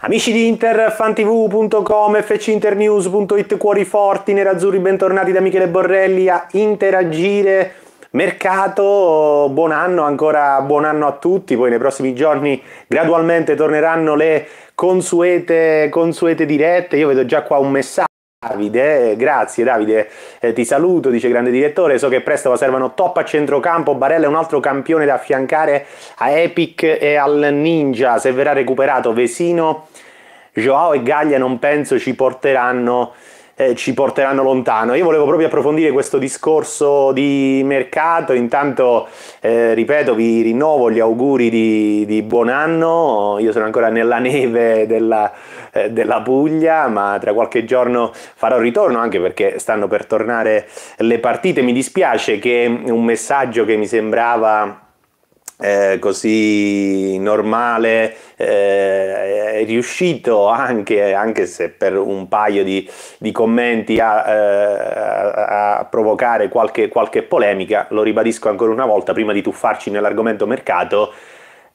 Amici di Inter, fantv.com, fcinternews.it, cuori forti, nerazzurri, bentornati da Michele Borrelli a Interagire Mercato. Buon anno, ancora buon anno a tutti. Poi nei prossimi giorni gradualmente torneranno le consuete, consuete dirette. Io vedo già qua un messaggio Davide, grazie Davide, eh, ti saluto, dice grande direttore, so che presto servono top a centrocampo, Barella è un altro campione da affiancare a Epic e al Ninja, se verrà recuperato Vesino, Joao e Gaglia non penso ci porteranno eh, ci porteranno lontano. Io volevo proprio approfondire questo discorso di mercato, intanto eh, ripeto, vi rinnovo gli auguri di, di, buon anno, io sono ancora nella neve della, eh, della Puglia, ma tra qualche giorno farò ritorno anche perché stanno per tornare le partite, mi dispiace che un messaggio che mi sembrava eh, così normale, eh, è riuscito anche, anche se per un paio di, di commenti a, eh, a provocare qualche, qualche, polemica, lo ribadisco ancora una volta, prima di tuffarci nell'argomento mercato,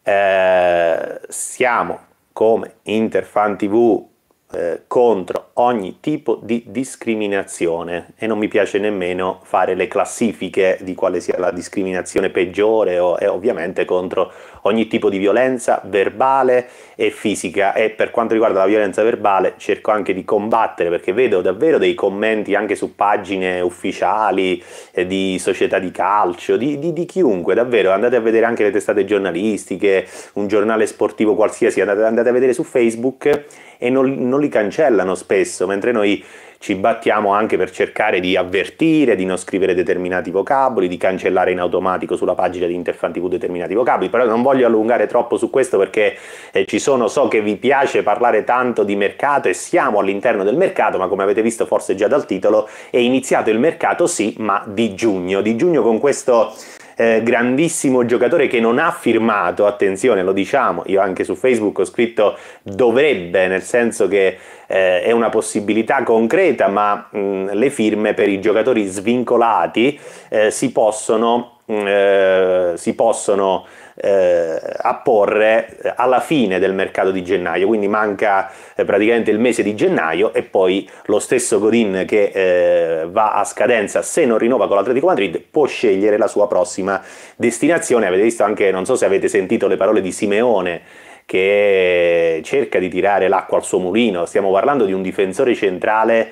eh, siamo come Interfan TV eh, contro ogni tipo di discriminazione e non mi piace nemmeno fare le classifiche di quale sia la discriminazione peggiore o, e ovviamente contro ogni tipo di violenza verbale e fisica e per quanto riguarda la violenza verbale cerco anche di combattere perché vedo davvero dei commenti anche su pagine ufficiali eh, di società di calcio, di, di, di chiunque davvero, andate a vedere anche le testate giornalistiche, un giornale sportivo qualsiasi, andate, andate a vedere su Facebook e non, non li cancellano spesso stesso, mentre noi ci battiamo anche per cercare di avvertire, di non scrivere determinati vocaboli, di cancellare in automatico sulla pagina di Interfan TV determinati vocaboli, però non voglio allungare troppo su questo perché eh, ci sono, so che vi piace parlare tanto di mercato e siamo all'interno del mercato, ma come avete visto forse già dal titolo è iniziato il mercato sì, ma di giugno, di giugno con questo eh, grandissimo giocatore che non ha firmato, attenzione lo diciamo, io anche su Facebook ho scritto dovrebbe, nel senso che eh, è una possibilità concreta, ma mh, mm, le firme per i giocatori svincolati eh, si possono... Mm, eh, si possono eh, porre eh, alla fine del mercato di gennaio, quindi manca eh, praticamente il mese di gennaio e poi lo stesso Godin che eh, va a scadenza se non rinnova con l'Atletico Madrid può scegliere la sua prossima destinazione. Avete visto anche, non so se avete sentito le parole di Simeone che cerca di tirare l'acqua al suo mulino, stiamo parlando di un difensore centrale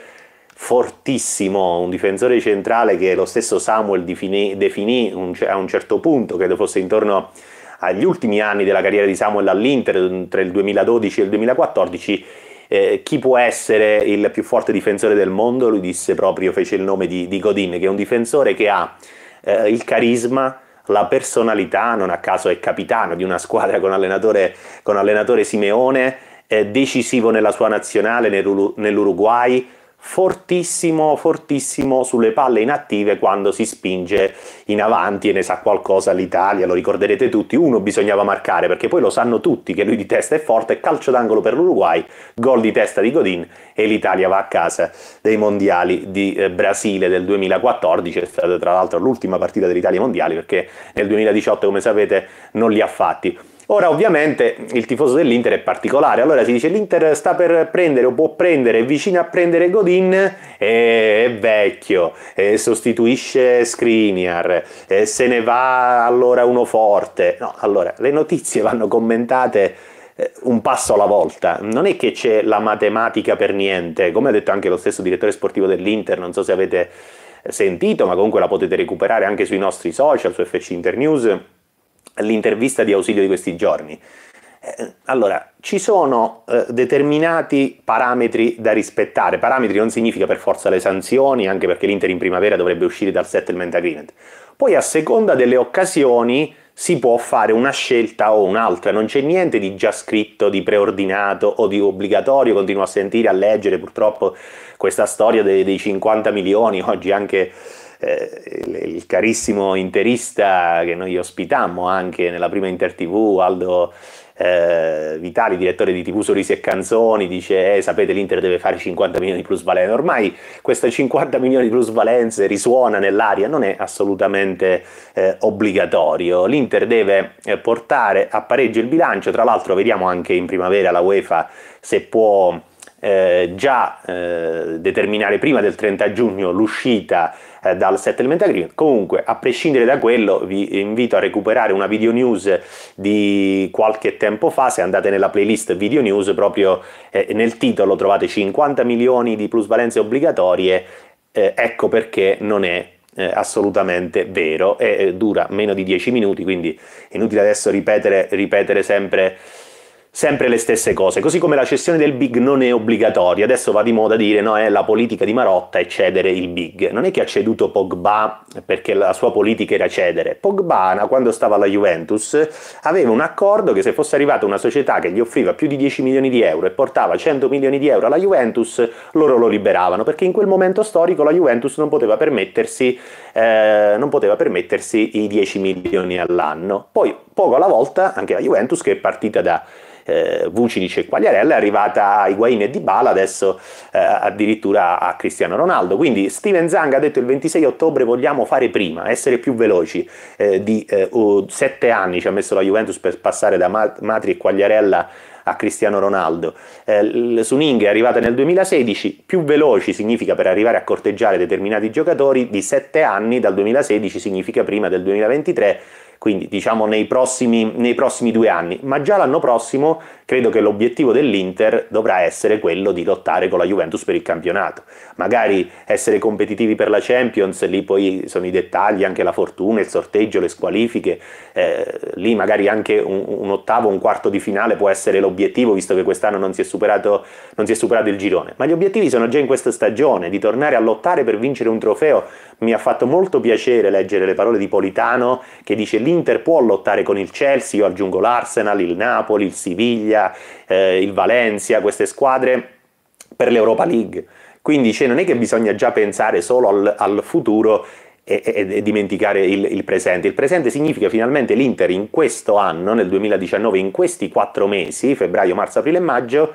fortissimo, un difensore centrale che lo stesso Samuel definì, definì un, a un certo punto, credo fosse intorno agli ultimi anni della carriera di Samuel all'Inter tra il 2012 e il 2014, eh, chi può essere il più forte difensore del mondo? Lui disse proprio, fece il nome di, di Godin, che è un difensore che ha eh, il carisma, la personalità, non a caso è capitano di una squadra con allenatore, con allenatore Simeone, eh, decisivo nella sua nazionale, nell'Uruguay, fortissimo, fortissimo sulle palle inattive quando si spinge in avanti e ne sa qualcosa l'Italia, lo ricorderete tutti, uno bisognava marcare perché poi lo sanno tutti che lui di testa è forte, calcio d'angolo per l'Uruguay, gol di testa di Godin e l'Italia va a casa dei mondiali di eh, Brasile del 2014, è stata tra l'altro l'ultima partita dell'Italia mondiali perché nel 2018 come sapete non li ha fatti. Ora ovviamente il tifoso dell'Inter è particolare, allora si dice l'Inter sta per prendere o può prendere, vicino a prendere Godin, e è vecchio, e sostituisce Skriniar, se ne va allora uno forte. No, allora le notizie vanno commentate eh, un passo alla volta, non è che c'è la matematica per niente, come ha detto anche lo stesso direttore sportivo dell'Inter, non so se avete sentito, ma comunque la potete recuperare anche sui nostri social, su FC Internews l'intervista di ausilio di questi giorni. Eh, allora, ci sono eh, determinati parametri da rispettare. Parametri non significa per forza le sanzioni, anche perché l'Inter in primavera dovrebbe uscire dal settlement agreement. Poi a seconda delle occasioni si può fare una scelta o un'altra, non c'è niente di già scritto, di preordinato o di obbligatorio, continuo a sentire, a leggere purtroppo questa storia dei, dei 50 milioni, oggi anche eh, il, carissimo interista che noi ospitammo anche nella prima Inter TV, Aldo eh, Vitali, direttore di TV Sorrisi e Canzoni, dice eh, sapete l'Inter deve fare 50 milioni di plusvalenze, ormai questa 50 milioni di plusvalenze risuona nell'aria, non è assolutamente eh, obbligatorio, l'Inter deve eh, portare a pareggio il bilancio, tra l'altro vediamo anche in primavera la UEFA se può... Eh, già eh, determinare prima del 30 giugno l'uscita eh, dal settlement agreement. Comunque, a prescindere da quello, vi invito a recuperare una video news di qualche tempo fa. Se andate nella playlist video news, proprio eh, nel titolo trovate 50 milioni di plusvalenze obbligatorie. Eh, ecco perché non è eh, assolutamente vero e eh, dura meno di 10 minuti, quindi è inutile adesso ripetere, ripetere sempre sempre le stesse cose, così come la cessione del big non è obbligatoria. Adesso va di moda dire no, è la politica di Marotta è cedere il big. Non è che ha ceduto Pogba perché la sua politica era cedere. Pogba, quando stava alla Juventus, aveva un accordo che se fosse arrivata una società che gli offriva più di 10 milioni di euro e portava 100 milioni di euro alla Juventus, loro lo liberavano, perché in quel momento storico la Juventus non poteva permettersi, eh, non poteva permettersi i 10 milioni all'anno. Poi poco alla volta anche la Juventus che è partita da eh, Vucinic e Quagliarella, è arrivata a Higuain e Dybala, adesso eh, addirittura a Cristiano Ronaldo. Quindi Steven Zang ha detto il 26 ottobre vogliamo fare prima, essere più veloci eh, di 7 eh, sette anni ci ha messo la Juventus per passare da Matri e Quagliarella a Cristiano Ronaldo. Eh, Suning è arrivata nel 2016, più veloci significa per arrivare a corteggiare determinati giocatori di 7 anni dal 2016, significa prima del 2023 quindi diciamo nei prossimi, nei prossimi due anni, ma già l'anno prossimo credo che l'obiettivo dell'Inter dovrà essere quello di lottare con la Juventus per il campionato, magari essere competitivi per la Champions, lì poi sono i dettagli, anche la fortuna, il sorteggio, le squalifiche, eh, lì magari anche un, un, ottavo, un quarto di finale può essere l'obiettivo, visto che quest'anno non si, superato, non si è superato il girone, ma gli obiettivi sono già in questa stagione, di tornare a lottare per vincere un trofeo, mi ha fatto molto piacere leggere le parole di Politano che dice l'Inter può lottare con il Chelsea, io aggiungo l'Arsenal, il Napoli, il Siviglia, eh, il Valencia, queste squadre per l'Europa League. Quindi cioè, non è che bisogna già pensare solo al, al futuro e, e, e, dimenticare il, il, presente. Il presente significa finalmente l'Inter in questo anno, nel 2019, in questi quattro mesi, febbraio, marzo, aprile e maggio,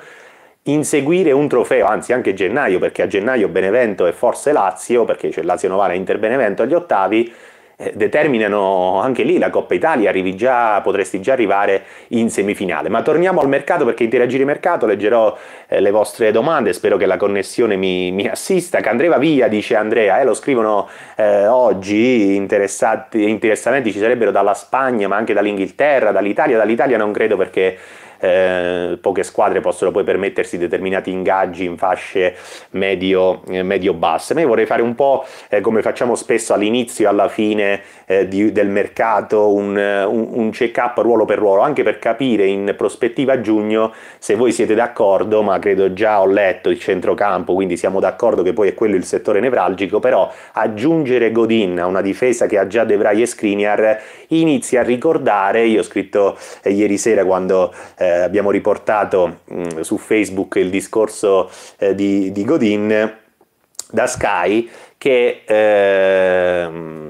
inseguire un trofeo, anzi anche gennaio, perché a gennaio Benevento e forse Lazio, perché c'è Lazio Novara e Inter Benevento agli ottavi, eh, determinano anche lì la Coppa Italia, già, potresti già arrivare in semifinale. Ma torniamo al mercato perché interagire mercato, leggerò eh, le vostre domande, spero che la connessione mi, mi assista. Candreva Via, dice Andrea, eh, lo scrivono eh, oggi, interessamenti ci sarebbero dalla Spagna ma anche dall'Inghilterra, dall'Italia, dall'Italia non credo perché eh, poche squadre possono poi permettersi determinati ingaggi in fasce medio, eh, medio-basse, ma io vorrei fare un po' eh, come facciamo spesso all'inizio e alla fine eh, di, del mercato, un, eh, un, un check-up ruolo per ruolo, anche per capire in prospettiva a giugno se voi siete d'accordo, ma credo già ho letto il centrocampo, quindi siamo d'accordo che poi è quello il settore nevralgico, però aggiungere Godin a una difesa che ha già De Vrij e Skriniar inizia a ricordare, io ho scritto ieri sera quando eh, eh, abbiamo riportato mh, mm, su Facebook il discorso eh, di, di, Godin da Sky che ehm,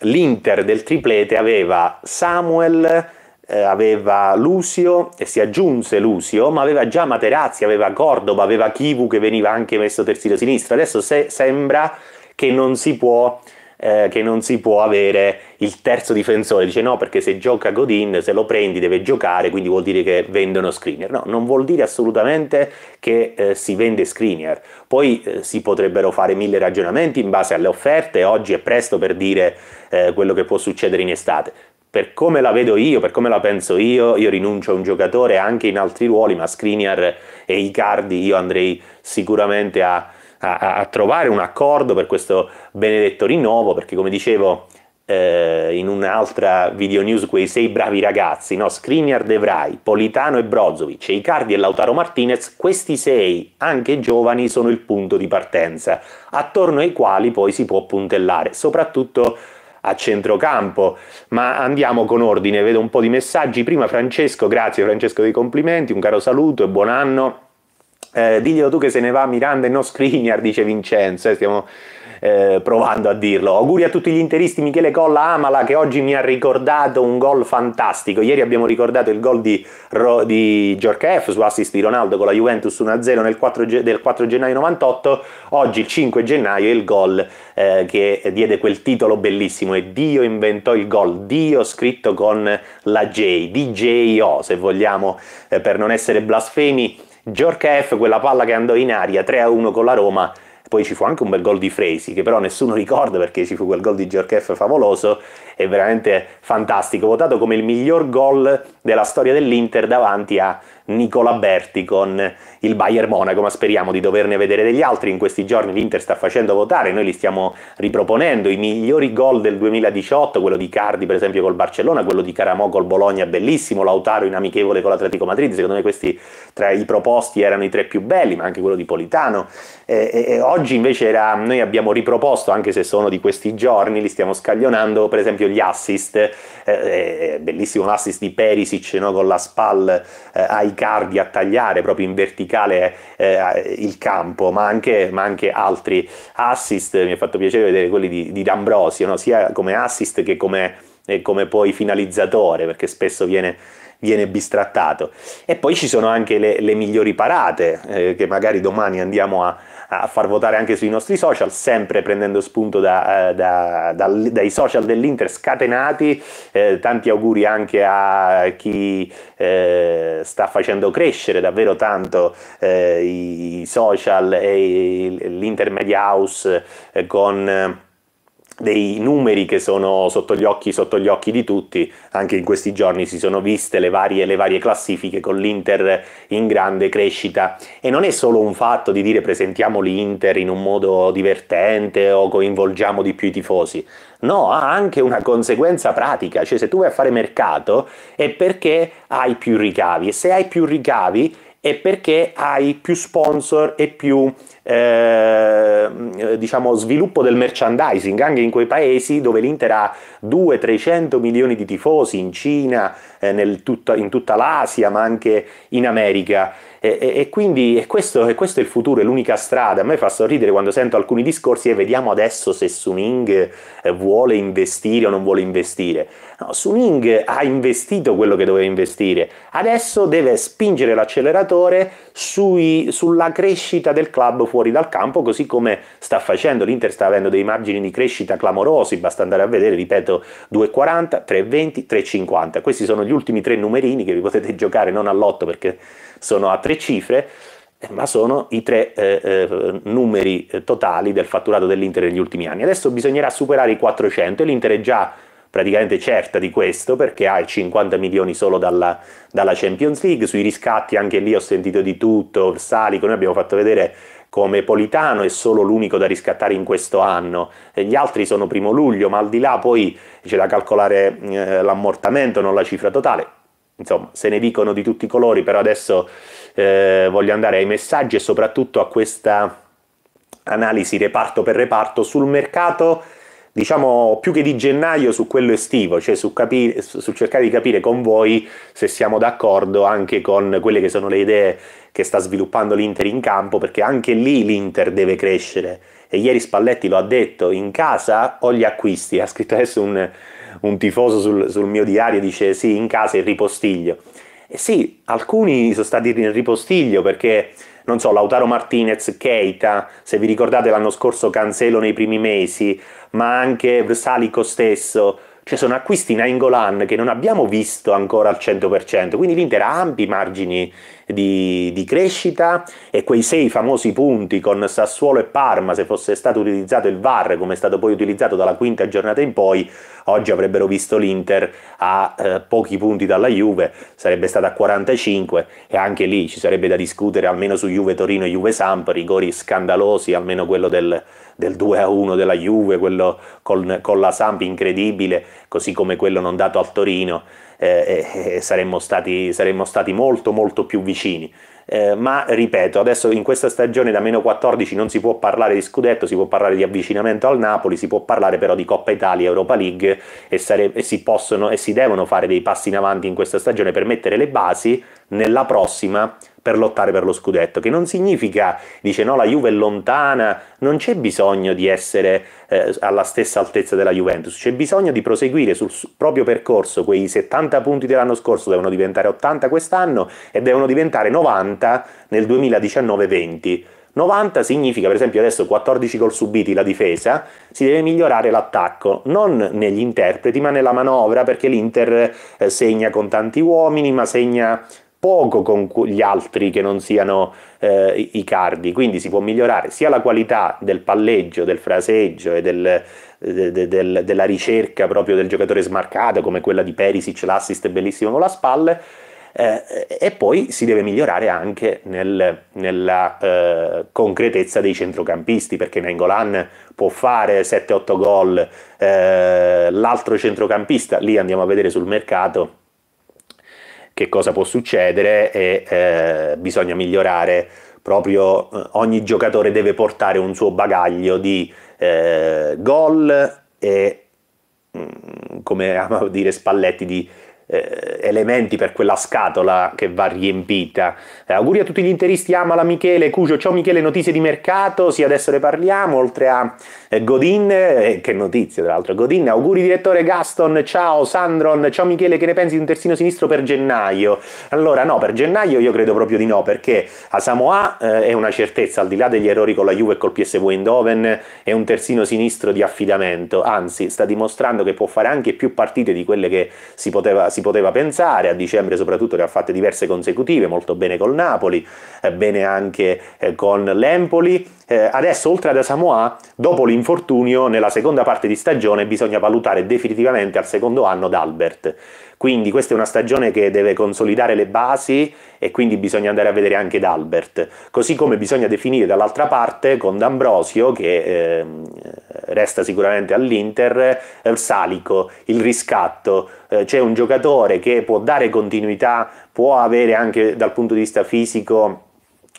l'Inter del triplete aveva Samuel, eh, aveva Lucio e si aggiunse Lucio, ma aveva già Materazzi, aveva Cordoba, aveva Kivu che veniva anche messo terzino sinistro. Adesso se, sembra che non si può eh, che non si può avere il terzo difensore, dice no perché se gioca Godin, se lo prendi deve giocare, quindi vuol dire che vendono screener. No, non vuol dire assolutamente che eh, si vende screener. Poi eh, si potrebbero fare mille ragionamenti in base alle offerte, oggi è presto per dire eh, quello che può succedere in estate per come la vedo io, per come la penso io, io rinuncio a un giocatore anche in altri ruoli, ma Skriniar e Icardi io andrei sicuramente a a, a trovare un accordo per questo benedetto rinnovo, perché come dicevo eh, in un'altra video news quei sei bravi ragazzi, no? Skriniar De Vrij, Politano e Brozovic, Icardi e Lautaro Martinez, questi sei, anche giovani, sono il punto di partenza, attorno ai quali poi si può puntellare, soprattutto a centrocampo. Ma andiamo con ordine, vedo un po' di messaggi. Prima Francesco, grazie Francesco dei complimenti, un caro saluto e buon anno. Eh, diglielo tu che se ne va Miranda e non Skriniar, dice Vincenzo, eh, stiamo eh, provando a dirlo. Auguri a tutti gli interisti, Michele Colla Amala che oggi mi ha ricordato un gol fantastico. Ieri abbiamo ricordato il gol di, Ro, di Giorchef su assist di Ronaldo con la Juventus 1-0 4, del 4 gennaio 98, oggi il 5 gennaio il gol eh, che diede quel titolo bellissimo e Dio inventò il gol, Dio scritto con la J, DJO se vogliamo, eh, per non essere blasfemi Giorca F, quella palla che andò in aria 3-1 con la Roma, poi ci fu anche un bel gol di Fresi, che però nessuno ricorda perché ci fu quel gol di Giorchef favoloso, è veramente fantastico, votato come il miglior gol della storia dell'Inter davanti a Nicola Berti con il Bayern Monaco, ma speriamo di doverne vedere degli altri. In questi giorni l'Inter sta facendo votare, noi li stiamo riproponendo, i migliori gol del 2018, quello di Cardi per esempio col Barcellona, quello di Caramò col Bologna, bellissimo, Lautaro in amichevole con l'Atletico Madrid, secondo me questi tra i proposti erano i tre più belli, ma anche quello di Politano. E, e, e oggi invece era, noi abbiamo riproposto, anche se sono di questi giorni, li stiamo scaglionando, per esempio gli assist, eh, eh, eh bellissimo l'assist di Perisic no, con la SPAL eh, ai Icardi a tagliare proprio in verticale eh, il campo, ma anche, ma anche, altri assist. Mi è fatto piacere vedere quelli di, di D'Ambrosio, no? sia come assist che come, eh, come poi finalizzatore, perché spesso viene viene bistrattato. E poi ci sono anche le, le migliori parate, eh, che magari domani andiamo a, a far votare anche sui nostri social, sempre prendendo spunto da, eh, da, da, dai social dell'Inter scatenati. Eh, tanti auguri anche a chi eh, sta facendo crescere davvero tanto eh, i social e l'Inter Media House eh, con eh, dei numeri che sono sotto gli, occhi, sotto gli occhi, di tutti, anche in questi giorni si sono viste le varie, le varie classifiche con l'Inter in grande crescita e non è solo un fatto di dire presentiamo l'Inter in un modo divertente o coinvolgiamo di più i tifosi, no, ha anche una conseguenza pratica, cioè se tu vai a fare mercato è perché hai più ricavi e se hai più ricavi è perché hai più sponsor e più eh, diciamo, sviluppo del merchandising anche in quei paesi dove l'Inter ha 200-300 milioni di tifosi in Cina, eh, tutta, in tutta l'Asia ma anche in America e, e, e quindi e questo, questo, è il futuro, è l'unica strada. A me fa sorridere quando sento alcuni discorsi e vediamo adesso se Suning eh, vuole investire o non vuole investire. No, Suning ha investito quello che doveva investire, adesso deve spingere l'acceleratore sui, sulla crescita del club fuori dal campo, così come sta facendo. L'Inter sta avendo dei margini di crescita clamorosi, basta andare a vedere, ripeto, 2,40, 3,20, 3,50. Questi sono gli ultimi tre numerini che vi potete giocare non all'otto perché sono a tre cifre, eh, ma sono i tre eh, eh, numeri eh, totali del fatturato dell'Inter negli ultimi anni. Adesso bisognerà superare i 400 e l'Inter è già praticamente certa di questo perché ha i 50 milioni solo dalla, dalla, Champions League, sui riscatti anche lì ho sentito di tutto, Salico, noi abbiamo fatto vedere come Politano è solo l'unico da riscattare in questo anno, e gli altri sono primo luglio, ma al di là poi c'è da calcolare eh, l'ammortamento, non la cifra totale insomma, se ne dicono di tutti i colori, però adesso eh, voglio andare ai messaggi e soprattutto a questa analisi reparto per reparto sul mercato, diciamo più che di gennaio su quello estivo, cioè su, capi- su cercare di capire con voi se siamo d'accordo anche con quelle che sono le idee che sta sviluppando l'Inter in campo, perché anche lì l'Inter deve crescere. E ieri Spalletti lo ha detto, in casa o gli acquisti, ha scritto adesso un, un tifoso sul, sul mio diario dice sì, in casa il ripostiglio. E sì, alcuni sono stati in ripostiglio perché, non so, Lautaro Martinez, Keita, se vi ricordate l'anno scorso Cancelo nei primi mesi, ma anche Vrsalico stesso, cioè sono acquisti in Angolan che non abbiamo visto ancora al 100%, quindi l'Inter ha ampi margini di, di crescita e quei sei famosi punti con Sassuolo e Parma, se fosse stato utilizzato il VAR come è stato poi utilizzato dalla quinta giornata in poi, oggi avrebbero visto l'Inter a eh, pochi punti dalla Juve, sarebbe stata a 45 e anche lì ci sarebbe da discutere almeno su Juve Torino e Juve Samp, rigori scandalosi, almeno quello del, del 2 a 1 della Juve, quello con, con la Samp incredibile, così come quello non dato al Torino eh, eh, saremmo, stati, saremmo, stati, molto molto più vicini. Eh, ma ripeto, adesso in questa stagione da meno 14 non si può parlare di scudetto, si può parlare di avvicinamento al Napoli, si può parlare però di Coppa Italia, Europa League e, sare- e si possono e si devono fare dei passi in avanti in questa stagione per mettere le basi nella prossima per lottare per lo scudetto, che non significa, dice no, la Juve è lontana, non c'è bisogno di essere eh, alla stessa altezza della Juventus, c'è bisogno di proseguire sul proprio percorso, quei 70 punti dell'anno scorso devono diventare 80 quest'anno e devono diventare 90 nel 2019-20. 90 significa, per esempio, adesso 14 gol subiti la difesa, si deve migliorare l'attacco, non negli interpreti, ma nella manovra, perché l'Inter eh, segna con tanti uomini, ma segna poco con gli altri che non siano eh, i cardi, quindi si può migliorare sia la qualità del palleggio, del fraseggio e del, de, de, de, della ricerca proprio del giocatore smarcato come quella di Perisic, l'assist è bellissimo con la spalla, eh, e poi si deve migliorare anche nel, nella eh, concretezza dei centrocampisti perché Nengolan può fare 7-8 gol, eh, l'altro centrocampista, lì andiamo a vedere sul mercato che cosa può succedere e eh, bisogna migliorare proprio eh, ogni giocatore deve portare un suo bagaglio di eh, gol e mh, mm, come ama dire Spalletti di eh, elementi per quella scatola che va riempita. Eh, auguri a tutti gli interisti, Amala Michele, Cugio, ciao Michele, notizie di mercato, sì adesso ne parliamo, oltre a eh, Godin, eh, che notizie tra l'altro, Godin, auguri direttore Gaston, ciao Sandron, ciao Michele, che ne pensi di un terzino sinistro per gennaio? Allora no, per gennaio io credo proprio di no, perché a Samoa eh, è una certezza, al di là degli errori con la Juve e col PSV Eindhoven, è un terzino sinistro di affidamento, anzi sta dimostrando che può fare anche più partite di quelle che si poteva... Si poteva pensare, a dicembre soprattutto ne ha fatte diverse consecutive, molto bene col Napoli, eh, bene anche eh, con l'Empoli. Eh, adesso oltre ad Asamoah, dopo l'infortunio, nella seconda parte di stagione bisogna valutare definitivamente al secondo anno d'Albert. Quindi questa è una stagione che deve consolidare le basi e quindi bisogna andare a vedere anche d'Albert. Così come bisogna definire dall'altra parte con D'Ambrosio, che ehm, resta sicuramente all'Inter, Salico, il riscatto, eh, c'è un giocatore che può dare continuità, può avere anche dal punto di vista fisico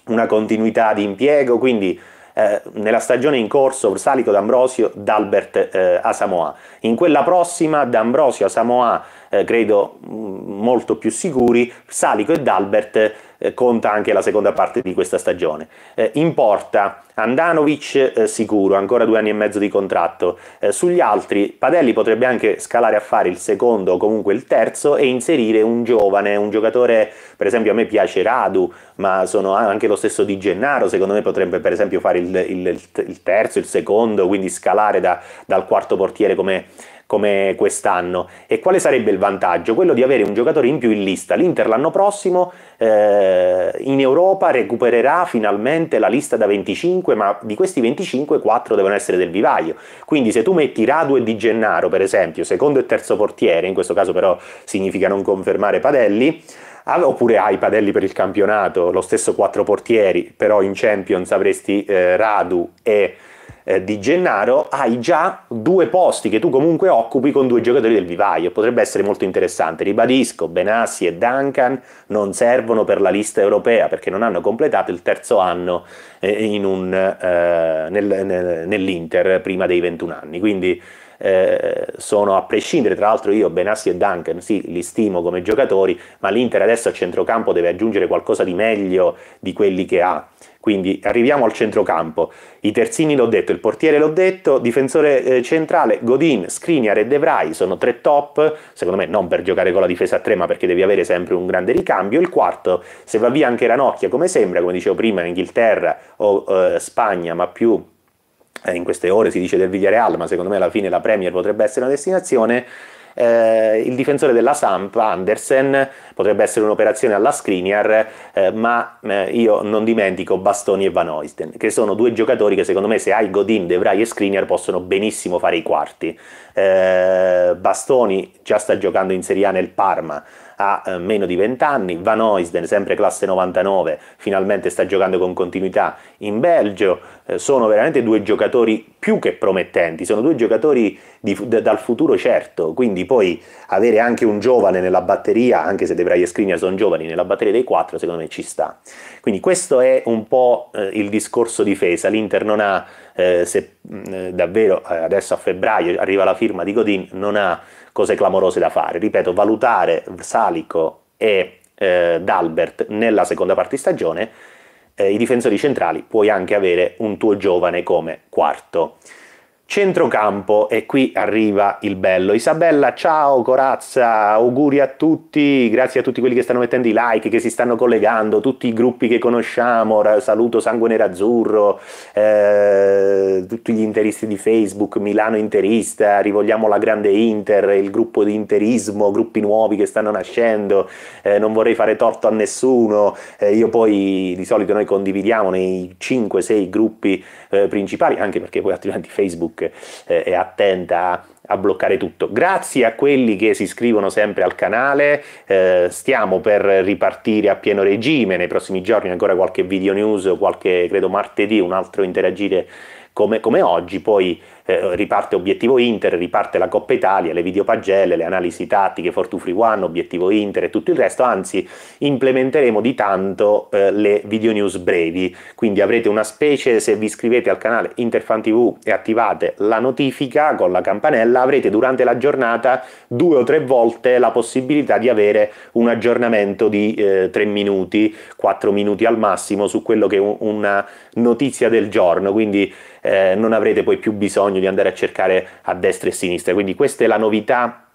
una continuità di impiego, quindi eh, nella stagione in corso Salico D'Ambrosio, D'Albert eh, a Samoa. In quella prossima D'Ambrosio a Samoa eh, credo mm, molto più sicuri, Salico e Dalbert eh, conta anche la seconda parte di questa stagione. Eh, in porta Andanovic eh, sicuro, ancora due anni e mezzo di contratto. Eh, sugli altri Padelli potrebbe anche scalare a fare il secondo o comunque il terzo e inserire un giovane, un giocatore, per esempio a me piace Radu, ma sono anche lo stesso Di Gennaro, secondo me potrebbe per esempio fare il, il, il terzo, il secondo, quindi scalare da, dal quarto portiere come come quest'anno. E quale sarebbe il vantaggio? Quello di avere un giocatore in più in lista. L'Inter l'anno prossimo eh, in Europa recupererà finalmente la lista da 25, ma di questi 25 4 devono essere del vivaio. Quindi se tu metti Radu e Di Gennaro, per esempio, secondo e terzo portiere, in questo caso però significa non confermare Padelli, ah, oppure hai Padelli per il campionato, lo stesso quattro portieri, però in Champions avresti eh, Radu e eh, di Gennaro hai già due posti che tu comunque occupi con due giocatori del vivaio, potrebbe essere molto interessante. Ribadisco, Benassi e Duncan non servono per la lista europea perché non hanno completato il terzo anno eh, un, eh, nel, nel, nell'Inter prima dei 21 anni, quindi eh, sono a prescindere, tra l'altro io Benassi e Duncan sì, li stimo come giocatori, ma l'Inter adesso a centrocampo deve aggiungere qualcosa di meglio di quelli che ha. Quindi arriviamo al centrocampo. I terzini l'ho detto, il portiere l'ho detto, difensore eh, centrale Godin, Skriniar e De Vrij sono tre top, secondo me non per giocare con la difesa a tre, ma perché devi avere sempre un grande ricambio. Il quarto, se va via anche Ranocchia, come sembra, come dicevo prima, in Inghilterra o eh, Spagna, ma più eh, in queste ore si dice del Villarreal, ma secondo me alla fine la Premier potrebbe essere una destinazione. Eh, il difensore della Sampa, Andersen, potrebbe essere un'operazione alla Skriniar, eh, ma eh, io non dimentico Bastoni e Van Oisten, che sono due giocatori che secondo me se hai Godin, De Vrij e Skriniar possono benissimo fare i quarti. Eh, Bastoni già sta giocando in Serie A nel Parma, ha eh, meno di 20 anni, Van Oisden, sempre classe 99, finalmente sta giocando con continuità in Belgio, eh, sono veramente due giocatori più che promettenti, sono due giocatori di, d- dal futuro certo, quindi poi avere anche un giovane nella batteria, anche se De Braia e Skriniar sono giovani, nella batteria dei quattro secondo me ci sta. Quindi questo è un po' eh, il discorso difesa, l'Inter non ha, eh, se mh, davvero eh, adesso a febbraio arriva la firma di Godin, non ha cose clamorose da fare. Ripeto, valutare Salico e eh, D'Albert nella seconda parte di stagione, eh, i difensori centrali puoi anche avere un tuo giovane come quarto. Centrocampo e qui arriva il bello. Isabella, ciao Corazza, auguri a tutti, grazie a tutti quelli che stanno mettendo i like, che si stanno collegando, tutti i gruppi che conosciamo, saluto Sangue Nerazzurro, eh, tutti gli interisti di Facebook, Milano Interista, Rivogliamo la Grande Inter, il gruppo di interismo, gruppi nuovi che stanno nascendo, eh, non vorrei fare torto a nessuno, eh, io poi di solito noi condividiamo nei 5-6 gruppi eh, principali, anche perché poi altrimenti Facebook eh, è attenta a, a, bloccare tutto. Grazie a quelli che si iscrivono sempre al canale, eh, stiamo per ripartire a pieno regime nei prossimi giorni, ancora qualche video news, qualche credo martedì, un altro interagire come, come oggi, poi eh, riparte obiettivo Inter, riparte la Coppa Italia, le videopagelle, le analisi tattiche, Fortu Free One, obiettivo Inter e tutto il resto, anzi implementeremo di tanto eh, le video news brevi, quindi avrete una specie, se vi iscrivete al canale Interfan TV e attivate la notifica con la campanella, avrete durante la giornata due o tre volte la possibilità di avere un aggiornamento di eh, 3 minuti, quattro minuti al massimo su quello che è una notizia del giorno, quindi eh, non avrete poi più bisogno di andare a cercare a destra e a sinistra. Quindi questa è la novità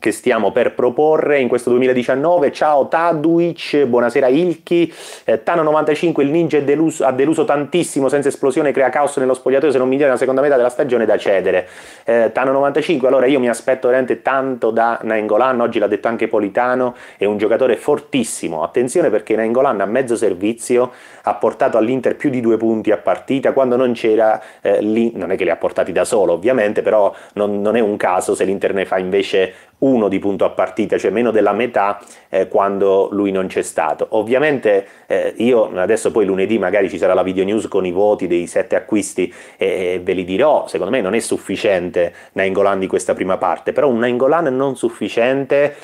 che stiamo per proporre in questo 2019. Ciao Taduic, buonasera Ilki. Eh, Tano95, il ninja deluso, ha deluso tantissimo, senza esplosione crea caos nello spogliatoio se non migliora la seconda metà della stagione da cedere. Eh, Tano95, allora io mi aspetto veramente tanto da Nainggolan, oggi l'ha detto anche Politano, è un giocatore fortissimo. Attenzione perché Nainggolan a mezzo servizio ha portato all'Inter più di due punti a partita quando non c'era eh, lì, non è che li ha portati da solo ovviamente, però non, non è un caso se l'Inter ne fa invece un 1 di punto a partita, cioè meno della metà eh, quando lui non c'è stato. Ovviamente eh, io adesso poi lunedì magari ci sarà la video news con i voti dei sette acquisti e, e ve li dirò, secondo me non è sufficiente Nainggolan di questa prima parte, però un Nainggolan non sufficiente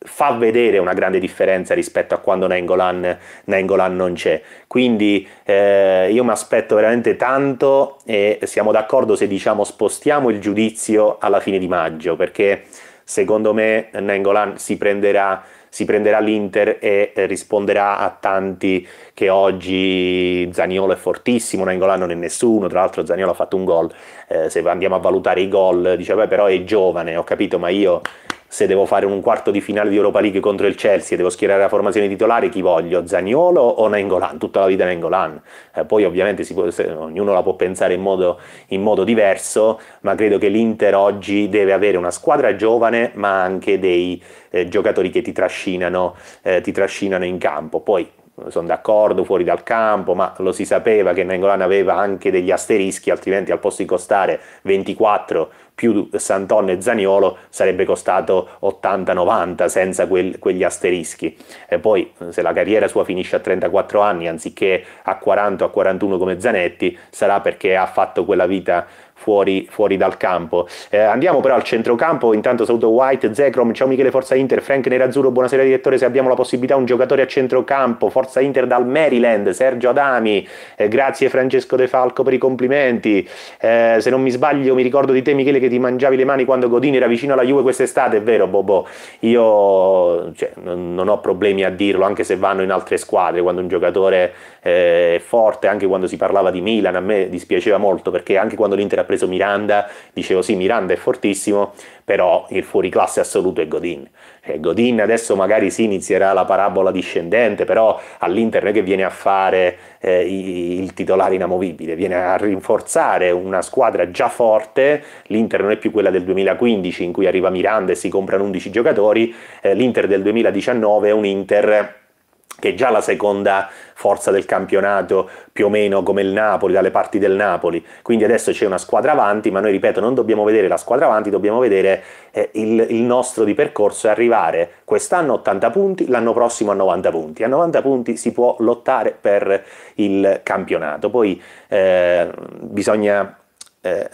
fa vedere una grande differenza rispetto a quando Nangolan, Nangolan non c'è. Quindi eh, io mi aspetto veramente tanto e siamo d'accordo se diciamo spostiamo il giudizio alla fine di maggio, perché Secondo me Nengolan si prenderà, si prenderà l'Inter e eh, risponderà a tanti che oggi Zaniolo è fortissimo, Nengolan non è nessuno, tra l'altro Zaniolo ha fatto un gol, eh, se andiamo a valutare i gol, dice beh però è giovane, ho capito ma io se devo fare un quarto di finale di Europa League contro il Chelsea e devo schierare la formazione titolare, chi voglio? Zagnolo o Nengolan? Tutta la vita Nengolan. Eh, poi ovviamente può, se, ognuno la può pensare in modo, in modo, diverso, ma credo che l'Inter oggi deve avere una squadra giovane, ma anche dei eh, giocatori che ti trascinano, eh, ti trascinano in campo. Poi eh, sono d'accordo fuori dal campo, ma lo si sapeva che Nengolan aveva anche degli asterischi, altrimenti al posto di costare 24 più Santon e Zaniolo sarebbe costato 80-90 senza quel, quegli asterischi. E poi se la carriera sua finisce a 34 anni anziché a 40 o a 41 come Zanetti sarà perché ha fatto quella vita fuori, fuori dal campo. Eh, andiamo però al centrocampo, intanto saluto White, Zekrom, ciao Michele, Forza Inter, Frank Nerazzurro, buonasera direttore, se abbiamo la possibilità un giocatore a centrocampo, Forza Inter dal Maryland, Sergio Adami, eh, grazie Francesco De Falco per i complimenti, eh, se non mi sbaglio mi ricordo di te Michele che ti mangiavi le mani quando Godini era vicino alla Juve quest'estate, è vero Bobo, io cioè, non ho problemi a dirlo, anche se vanno in altre squadre, quando un giocatore eh, è forte, anche quando si parlava di Milan, a me dispiaceva molto perché anche quando l'Inter ha preso Miranda, dicevo sì, Miranda è fortissimo, però il fuoriclasse assoluto è Godin. Cioè, Godin adesso magari si inizierà la parabola discendente, però all'Inter non è che viene a fare eh, il titolare inamovibile, viene a rinforzare una squadra già forte, l'Inter non è più quella del 2015 in cui arriva Miranda e si comprano 11 giocatori, eh, l'Inter del 2019 è un Inter che è già la seconda forza del campionato, più o meno come il Napoli, dalle parti del Napoli. Quindi adesso c'è una squadra avanti, ma noi ripeto, non dobbiamo vedere la squadra avanti, dobbiamo vedere eh, il, il, nostro di percorso e arrivare quest'anno a 80 punti, l'anno prossimo a 90 punti. A 90 punti si può lottare per il campionato. Poi eh, bisogna eh,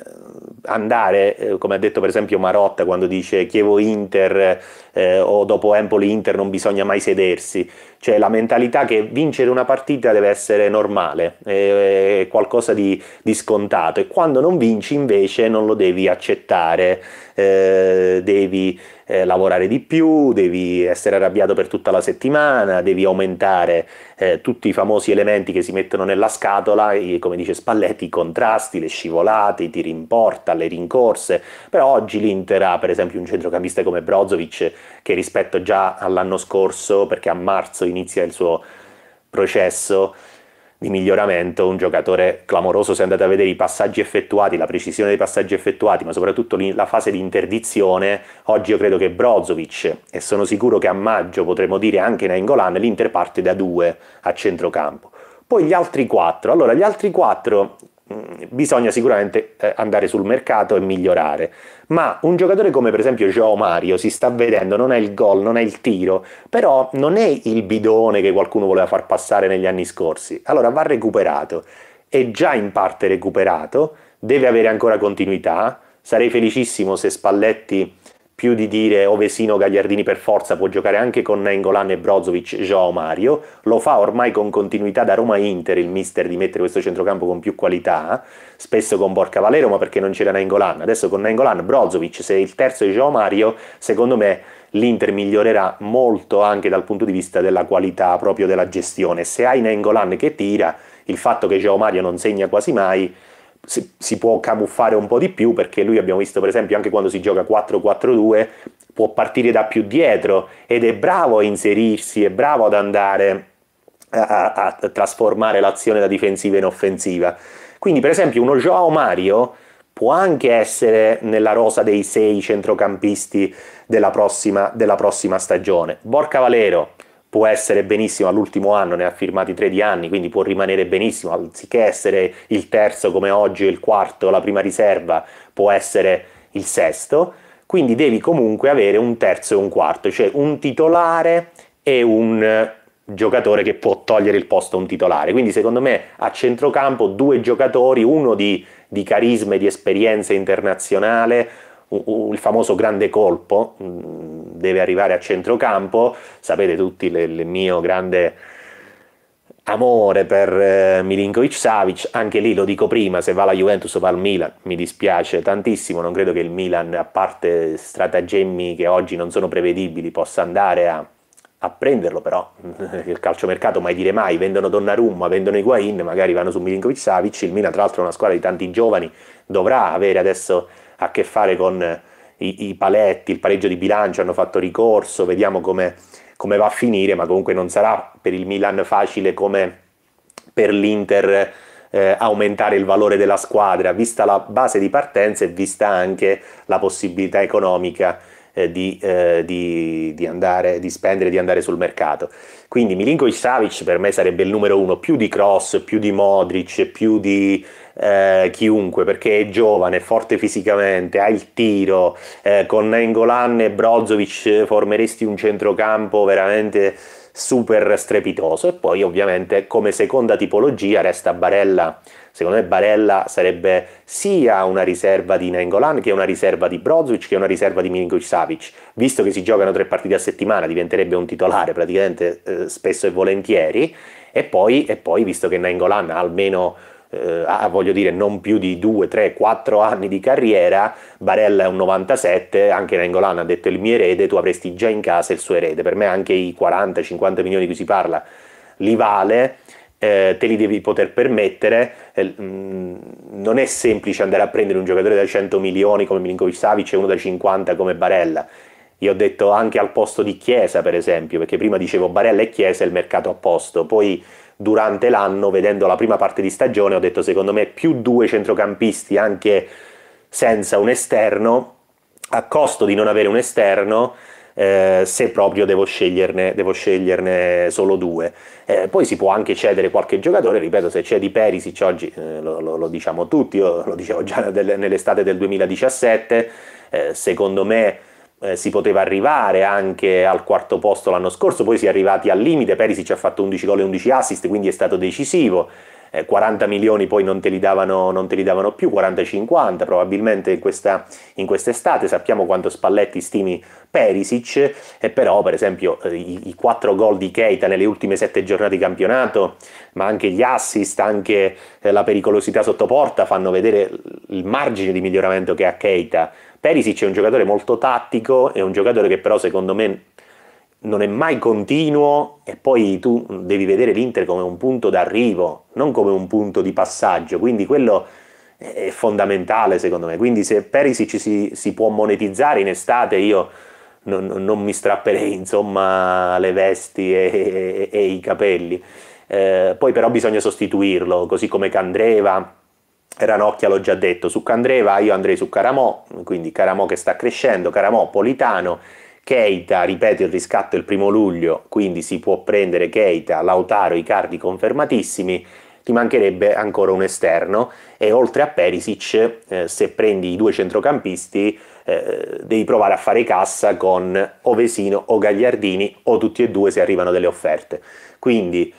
andare, eh, come ha detto per esempio Marotta quando dice Chievo-Inter eh, o dopo Empoli-Inter non bisogna mai sedersi, cioè la mentalità che vincere una partita deve essere normale, è qualcosa di, di, scontato e quando non vinci invece non lo devi accettare, eh, devi eh, lavorare di più, devi essere arrabbiato per tutta la settimana, devi aumentare eh, tutti i famosi elementi che si mettono nella scatola, i, come dice Spalletti, i contrasti, le scivolate, i tiri in porta, le rincorse, però oggi l'Inter ha per esempio un centrocampista come Brozovic che rispetto già all'anno scorso, perché a marzo inizia il suo processo, di miglioramento, un giocatore clamoroso se andate a vedere i passaggi effettuati, la precisione dei passaggi effettuati, ma soprattutto la fase di interdizione, oggi io credo che Brozovic, e sono sicuro che a maggio potremo dire anche in l'Inter parte da due a centrocampo. Poi gli altri quattro, allora gli altri quattro mm, bisogna sicuramente eh, andare sul mercato e migliorare ma un giocatore come per esempio Joao Mario si sta vedendo, non è il gol, non è il tiro, però non è il bidone che qualcuno voleva far passare negli anni scorsi, allora va recuperato, è già in parte recuperato, deve avere ancora continuità, sarei felicissimo se Spalletti più di dire Ovesino oh, Gagliardini per forza può giocare anche con Nengolan e Brozovic, Joao Mario, lo fa ormai con continuità da Roma-Inter il mister di mettere questo centrocampo con più qualità, spesso con Borca Valero ma perché non c'era Nengolan, adesso con Nengolan, Brozovic, se il terzo è Joao Mario, secondo me l'Inter migliorerà molto anche dal punto di vista della qualità proprio della gestione, se hai Nengolan che tira, il fatto che Joao Mario non segna quasi mai si, si, può camuffare un po' di più perché lui abbiamo visto per esempio anche quando si gioca 4-4-2 può partire da più dietro ed è bravo a inserirsi, è bravo ad andare a, a, a trasformare l'azione da difensiva in offensiva. Quindi per esempio uno Joao Mario può anche essere nella rosa dei sei centrocampisti della prossima, della prossima stagione. Borca Valero, può essere benissimo all'ultimo anno, ne ha firmati tre di anni, quindi può rimanere benissimo, anziché essere il terzo come oggi, il quarto, la prima riserva, può essere il sesto, quindi devi comunque avere un terzo e un quarto, cioè un titolare e un eh, giocatore che può togliere il posto a un titolare. Quindi secondo me a centrocampo due giocatori, uno di, di carisma e di esperienza internazionale, il famoso grande colpo mm, deve arrivare a centrocampo, sapete tutti il mio grande amore per eh, Milinkovic Savic, anche lì lo dico prima, se va la Juventus o va al Milan, mi dispiace tantissimo, non credo che il Milan, a parte stratagemmi che oggi non sono prevedibili, possa andare a, a prenderlo, però il calciomercato mai dire mai, vendono Donnarumma, vendono Higuain, magari vanno su Milinkovic Savic, il Milan tra l'altro è una squadra di tanti giovani, dovrà avere adesso a che fare con eh, i, i paletti, il pareggio di bilancio, hanno fatto ricorso, vediamo come, come va a finire, ma comunque non sarà per il Milan facile come per l'Inter eh, aumentare il valore della squadra, vista la base di partenza e vista anche la possibilità economica eh, di, eh, di, di, andare, di spendere, di andare sul mercato. Quindi Milinkovic Savic per me sarebbe il numero uno, più di Cross, più di Modric, più di eh, chiunque perché è giovane, forte fisicamente, ha il tiro, eh, con Nengolan e Brozovic formeresti un centrocampo veramente super strepitoso e poi ovviamente come seconda tipologia resta Barella secondo me Barella sarebbe sia una riserva di Nengolan che una riserva di Brozovic che una riserva di Milinkovic Savic visto che si giocano tre partite a settimana diventerebbe un titolare praticamente eh, spesso e volentieri e poi, e poi visto che Nengolan ha almeno eh, voglio dire non più di 2, 3, 4 anni di carriera, Barella è un 97, anche Nangolan ha detto il mio erede, tu avresti già in casa il suo erede, per me anche i 40-50 milioni di cui si parla li vale, eh, te li devi poter permettere, eh, mh, mm, non è semplice andare a prendere un giocatore da 100 milioni come Milinkovic Savic e uno da 50 come Barella. Io ho detto anche al posto di Chiesa, per esempio, perché prima dicevo Barella e Chiesa è il mercato a posto, poi durante l'anno, vedendo la prima parte di stagione, ho detto secondo me più due centrocampisti anche senza un esterno, a costo di non avere un esterno, eh, se proprio devo sceglierne, devo sceglierne solo due. Eh, poi si può anche cedere qualche giocatore, ripeto, se c'è di Perisic oggi eh, lo, lo, lo, diciamo tutti, io lo dicevo già nell'estate del 2017, eh, secondo me eh, si poteva arrivare anche al quarto posto l'anno scorso, poi si è arrivati al limite, Perisic ha fatto 11 gol e 11 assist, quindi è stato decisivo. Eh, 40 milioni poi non te li davano, te li davano più, 40-50 probabilmente in, questa, in, quest'estate, sappiamo quanto Spalletti stimi Perisic, e eh, però per esempio eh, i, i 4 gol di Keita nelle ultime 7 giornate di campionato, ma anche gli assist, anche eh, la pericolosità sotto porta fanno vedere il margine di miglioramento che ha Keita Perisic è un giocatore molto tattico, è un giocatore che però secondo me non è mai continuo e poi tu devi vedere l'Inter come un punto d'arrivo, non come un punto di passaggio, quindi quello è fondamentale secondo me, quindi se Perisic si, si può monetizzare in estate io non, non mi strapperei insomma, le vesti e, e, e i capelli, eh, poi però bisogna sostituirlo, così come Candreva Ranocchia l'ho già detto, su Candreva io andrei su Caramò, quindi Caramò che sta crescendo, Caramò Politano, Keita, ripeto il riscatto è il primo luglio, quindi si può prendere Keita, Lautaro, Icardi confermatissimi, ti mancherebbe ancora un esterno e oltre a Perisic, eh, se prendi i due centrocampisti, eh, devi provare a fare cassa con Ovesino o Gagliardini o tutti e due se arrivano delle offerte. Quindi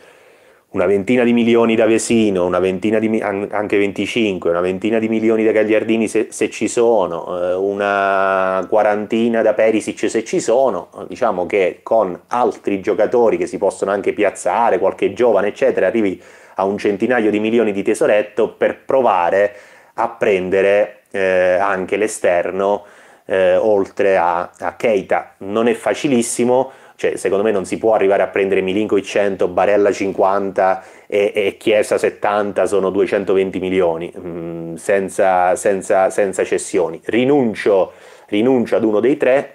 una ventina di milioni da Vesino, una di, anche 25, una ventina di milioni da Gagliardini se, se, ci sono, eh, una quarantina da Perisic se ci sono, diciamo che con altri giocatori che si possono anche piazzare, qualche giovane eccetera, arrivi a un centinaio di milioni di tesoretto per provare a prendere eh, anche l'esterno eh, oltre a, a Keita. Non è facilissimo cioè, secondo me non si può arrivare a prendere Milinkovic 100, Barella 50 e, e Chiesa 70, sono 220 milioni, mh, mm, senza, senza, senza, cessioni. Rinuncio, rinuncio ad uno dei tre,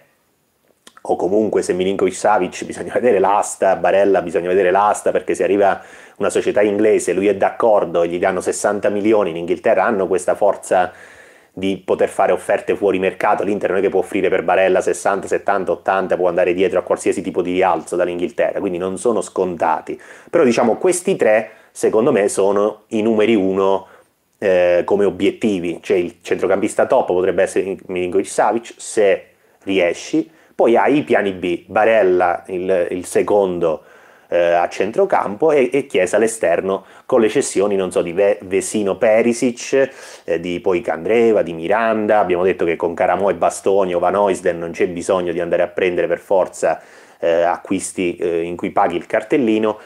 o comunque se Milinkovic Savic bisogna vedere l'asta, Barella bisogna vedere l'asta perché se arriva una società inglese, lui è d'accordo e gli danno 60 milioni in Inghilterra, hanno questa forza di poter fare offerte fuori mercato, l'Inter non è che può offrire per Barella 60, 70, 80, può andare dietro a qualsiasi tipo di rialzo dall'Inghilterra, quindi non sono scontati. Però diciamo questi tre, secondo me, sono i numeri uno eh, come obiettivi, cioè il centrocampista top potrebbe essere Milinkovic Savic se riesci, poi hai i piani B, Barella il, il secondo eh, a centrocampo e, e, Chiesa all'esterno con le cessioni non so, di Ve- Vesino Perisic, eh, di poi Candreva, di Miranda, abbiamo detto che con Caramo e Bastoni o Van Oisden non c'è bisogno di andare a prendere per forza eh, acquisti eh, in cui paghi il cartellino,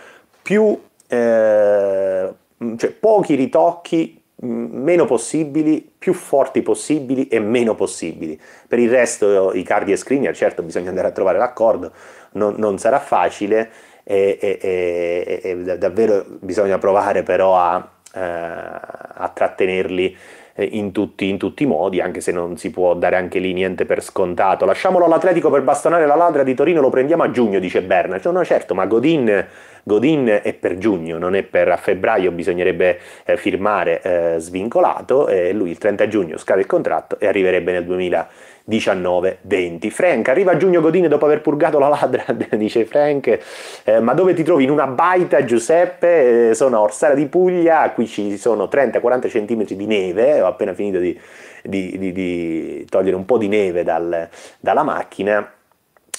più eh, cioè, pochi ritocchi, meno possibili, più forti possibili e meno possibili. Per il resto eh, i cardi e screener, certo bisogna andare a trovare l'accordo, non, non sarà facile e, e, e davvero bisogna provare però a, eh, a trattenerli eh, in tutti, in tutti, i modi, anche se non si può dare anche lì niente per scontato. Lasciamolo all'Atletico per bastonare la ladra di Torino, lo prendiamo a giugno, dice Berna. Cioè, no, certo, ma Godin, Godin, è per giugno, non è per a febbraio, bisognerebbe eh, firmare eh, svincolato e lui il 30 giugno scade il contratto e arriverebbe nel 2020. 19-20. Frank, arriva a giugno Godine dopo aver purgato la ladra, dice Frank, eh, ma dove ti trovi? In una baita Giuseppe, eh, sono a Orsara di Puglia, qui ci sono 30-40 cm di neve, ho appena finito di, di, di, di togliere un po' di neve dal, dalla macchina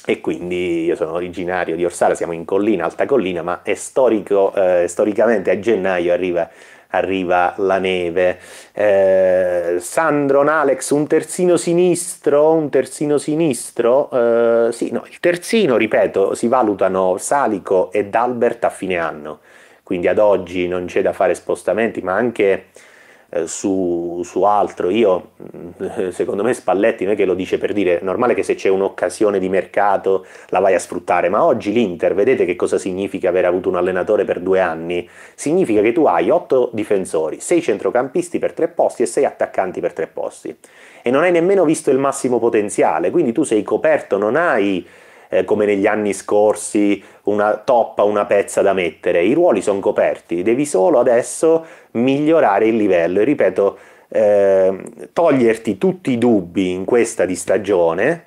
e quindi io sono originario di Orsara, siamo in collina, alta collina, ma è storico, eh, storicamente a gennaio arriva arriva la neve. Eh, Sandron Alex, un terzino sinistro, un terzino sinistro, eh, sì, no, il terzino, ripeto, si valutano Salico e Dalbert a fine anno, quindi ad oggi non c'è da fare spostamenti, ma anche eh, su, su, altro. Io, mm, secondo me, Spalletti non è che lo dice per dire: normale che se c'è un'occasione di mercato la vai a sfruttare. Ma oggi l'Inter, vedete che cosa significa aver avuto un allenatore per due anni? Significa che tu hai otto difensori, sei centrocampisti per tre posti e sei attaccanti per tre posti. E non hai nemmeno visto il massimo potenziale, quindi tu sei coperto, non hai eh, come negli anni scorsi una toppa, una pezza da mettere, i ruoli sono coperti, devi solo adesso migliorare il livello e ripeto, eh, toglierti tutti i dubbi in questa di stagione,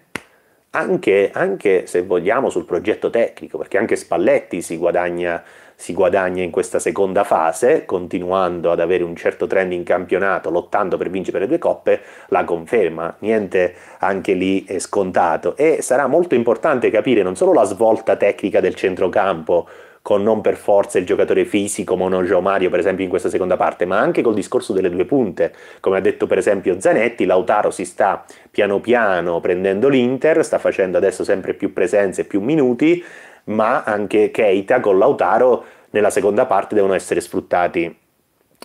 anche, anche se vogliamo sul progetto tecnico, perché anche Spalletti si guadagna si guadagna in questa seconda fase, continuando ad avere un certo trend in campionato, lottando per vincere le due coppe, la conferma, niente anche lì è scontato e sarà molto importante capire non solo la svolta tecnica del centrocampo, con non per forza il giocatore fisico Monogio Mario per esempio in questa seconda parte, ma anche col discorso delle due punte. Come ha detto per esempio Zanetti, Lautaro si sta piano piano prendendo l'Inter, sta facendo adesso sempre più presenze e più minuti ma anche Keita con Lautaro nella seconda parte devono essere sfruttati,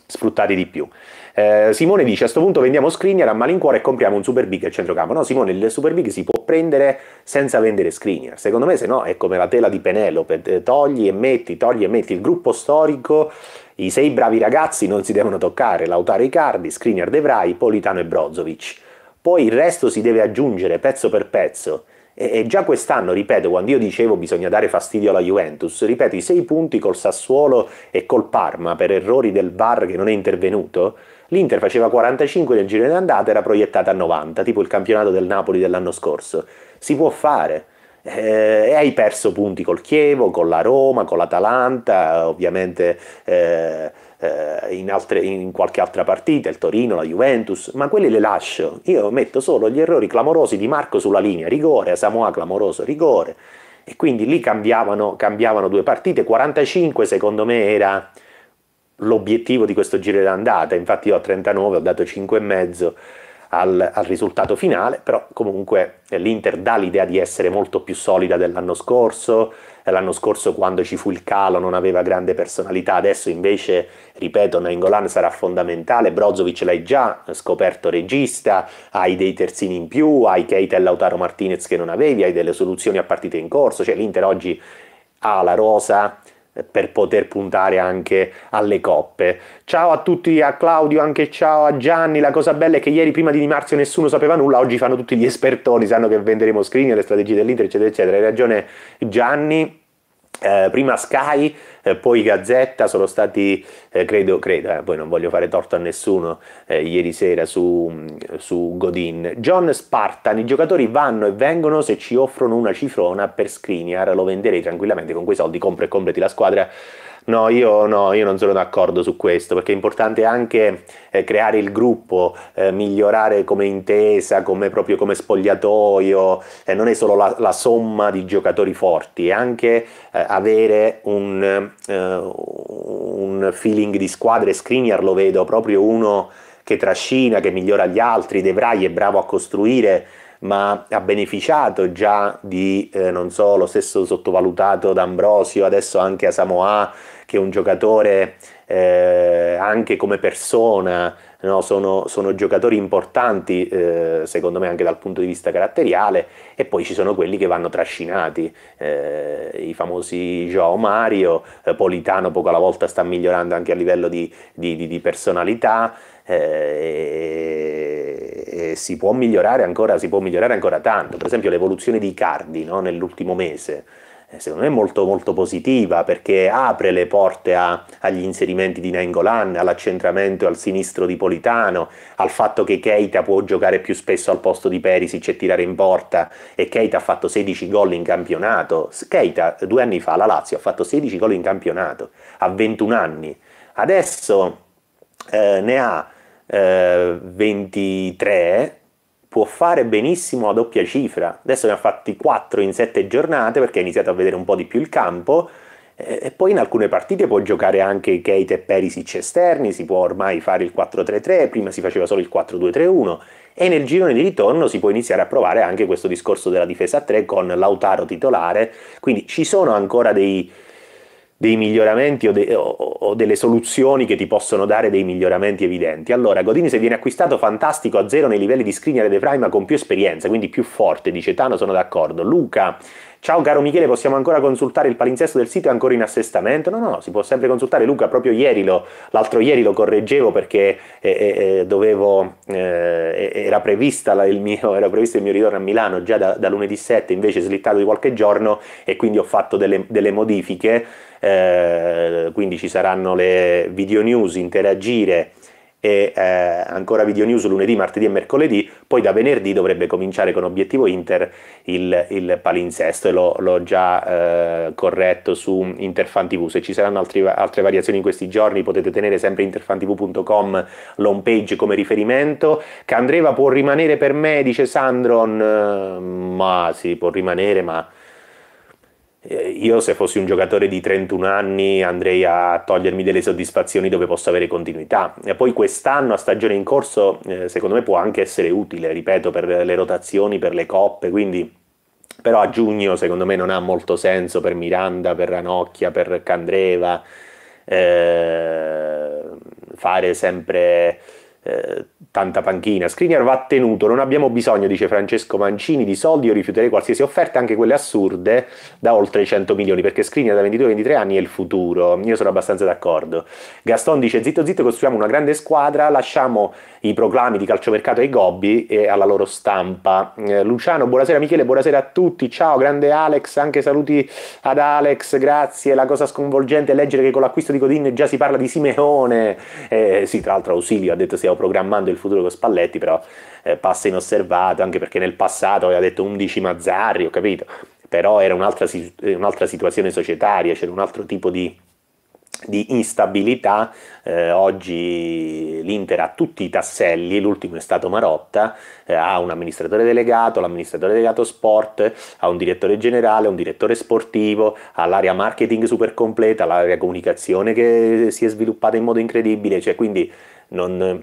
sfruttati di più. Eh, Simone dice a questo punto vendiamo Skriniar a malincuore e compriamo un super big al centrocampo. No, Simone, il super big si può prendere senza vendere Skriniar. Secondo me, se no, è come la tela di Penelope: eh, togli e metti, togli e metti. Il gruppo storico, i sei bravi ragazzi non si devono toccare: Lautaro Icardi, Skriniar De Vrij, Politano e Brozovic. Poi il resto si deve aggiungere pezzo per pezzo. E, già quest'anno, ripeto, quando io dicevo bisogna dare fastidio alla Juventus, ripeto, i sei punti col Sassuolo e col Parma per errori del VAR che non è intervenuto, l'Inter faceva 45 nel giro d'andata era proiettata a 90, tipo il campionato del Napoli dell'anno scorso. Si può fare. Eh, e hai perso punti col Chievo, con la Roma, con l'Atalanta, ovviamente... Eh, eh, in, altre, in qualche altra partita, il Torino, la Juventus, ma quelle le lascio. Io metto solo gli errori clamorosi di Marco sulla linea, rigore, Samoa clamoroso, rigore. E quindi lì cambiavano, cambiavano due partite, 45 secondo me era l'obiettivo di questo giro d'andata, infatti io a 39 ho dato 5,5 al, al risultato finale, però comunque eh, l'Inter dà l'idea di essere molto più solida dell'anno scorso, eh, l'anno scorso quando ci fu il calo non aveva grande personalità, adesso invece, ripeto, Nainggolan sarà fondamentale, Brozovic l'hai già eh, scoperto regista, hai dei terzini in più, hai Keita e Lautaro Martinez che non avevi, hai delle soluzioni a partite in corso, cioè l'Inter oggi ha la rosa per poter puntare anche alle coppe. Ciao a tutti, a Claudio, anche ciao a Gianni. La cosa bella è che ieri prima di Di Marzio nessuno sapeva nulla, oggi fanno tutti gli espertoni, sanno che venderemo screen, le strategie dell'Inter, eccetera, eccetera. Hai ragione Gianni eh, prima Sky, eh, poi Gazzetta, sono stati, eh, credo, credo eh, poi non voglio fare torto a nessuno, eh, ieri sera su, su, Godin. John Spartan, i giocatori vanno e vengono, se ci offrono una cifrona per Skriniar lo venderei tranquillamente, con quei soldi compro e completi la squadra No io, no, io non sono d'accordo su questo, perché è importante anche eh, creare il gruppo, eh, migliorare come intesa, come, proprio come spogliatoio, eh, non è solo la, la, somma di giocatori forti, è anche eh, avere un, eh, un feeling di squadra e Skriniar lo vedo proprio uno che trascina, che migliora gli altri, De Vrij è bravo a costruire, ma ha beneficiato già di, eh, non so, lo stesso sottovalutato D'Ambrosio, adesso anche a Samoa, che un giocatore eh, anche come persona, no? sono, sono, giocatori importanti eh, secondo me anche dal punto di vista caratteriale e poi ci sono quelli che vanno trascinati, eh, i famosi Joao Mario, eh, Politano poco alla volta sta migliorando anche a livello di, di, di, di personalità eh, e, si, può ancora, si, può migliorare ancora, tanto, per esempio l'evoluzione di Cardi no? nell'ultimo mese eh, secondo me molto, molto positiva perché apre le porte a, agli inserimenti di Nengolan, all'accentramento al sinistro di Politano, al fatto che Keita può giocare più spesso al posto di Perisic e tirare in porta e Keita ha fatto 16 gol in campionato. Keita due anni fa la Lazio ha fatto 16 gol in campionato a 21 anni, adesso eh, ne ha eh, 23 può fare benissimo a doppia cifra. Adesso ne ha fatti 4 in 7 giornate perché ha iniziato a vedere un po' di più il campo e poi in alcune partite può giocare anche Kate e Perisic esterni, si può ormai fare il 4-3-3, prima si faceva solo il 4-2-3-1 e nel girone di ritorno si può iniziare a provare anche questo discorso della difesa a 3 con Lautaro titolare, quindi ci sono ancora dei, dei miglioramenti o, de- o-, o, delle soluzioni che ti possono dare dei miglioramenti evidenti. Allora, Godini se viene acquistato, fantastico, a zero nei livelli di screener e De Prime, con più esperienza, quindi più forte, dice Tano, sono d'accordo. Luca Ciao caro Michele, possiamo ancora consultare il palinsesto del sito? È ancora in assestamento? No, no, no, si può sempre consultare. Luca, proprio ieri, lo, l'altro ieri lo correggevo perché eh, eh, eh dovevo, eh, era, prevista il mio, era previsto il mio ritorno a Milano già da, da, lunedì 7, invece slittato di qualche giorno e quindi ho fatto delle, delle modifiche. Eh, quindi ci saranno le video news, interagire e eh, ancora video news lunedì, martedì e mercoledì, poi da venerdì dovrebbe cominciare con obiettivo Inter il, il palinsesto e l'ho, l'ho già eh, corretto su Interfan TV, se ci saranno altri, altre variazioni in questi giorni potete tenere sempre interfantv.com l'home page come riferimento, Candreva può rimanere per me, dice Sandron, eh, ma sì, può rimanere ma eh, io se fossi un giocatore di 31 anni andrei a togliermi delle soddisfazioni dove posso avere continuità e poi quest'anno a stagione in corso eh, secondo me può anche essere utile ripeto per le rotazioni per le coppe quindi però a giugno secondo me non ha molto senso per Miranda per Ranocchia per Candreva eh, fare sempre eh, tanta panchina. Skriniar va tenuto, non abbiamo bisogno, dice Francesco Mancini, di soldi, io rifiuterei qualsiasi offerta, anche quelle assurde, da oltre 100 milioni, perché Skriniar da 22-23 anni è il futuro, io sono abbastanza d'accordo. Gaston dice zitto zitto, costruiamo una grande squadra, lasciamo i proclami di calciomercato ai gobbi e alla loro stampa. Eh, Luciano, buonasera Michele, buonasera a tutti, ciao grande Alex, anche saluti ad Alex, grazie, la cosa sconvolgente è leggere che con l'acquisto di Codin già si parla di Simeone, eh, sì tra l'altro Ausilio ha detto stiamo programmando il futuro con Spalletti, però eh, passa inosservato, anche perché nel passato aveva detto 11 Mazzarri, ho capito, però era un'altra, eh, un'altra situazione societaria, c'era un altro tipo di di instabilità, eh, oggi l'Inter ha tutti i tasselli, l'ultimo è stato Marotta, eh, ha un amministratore delegato, l'amministratore delegato sport, ha un direttore generale, un direttore sportivo, ha l'area marketing super completa, l'area comunicazione che si è sviluppata in modo incredibile, cioè quindi non,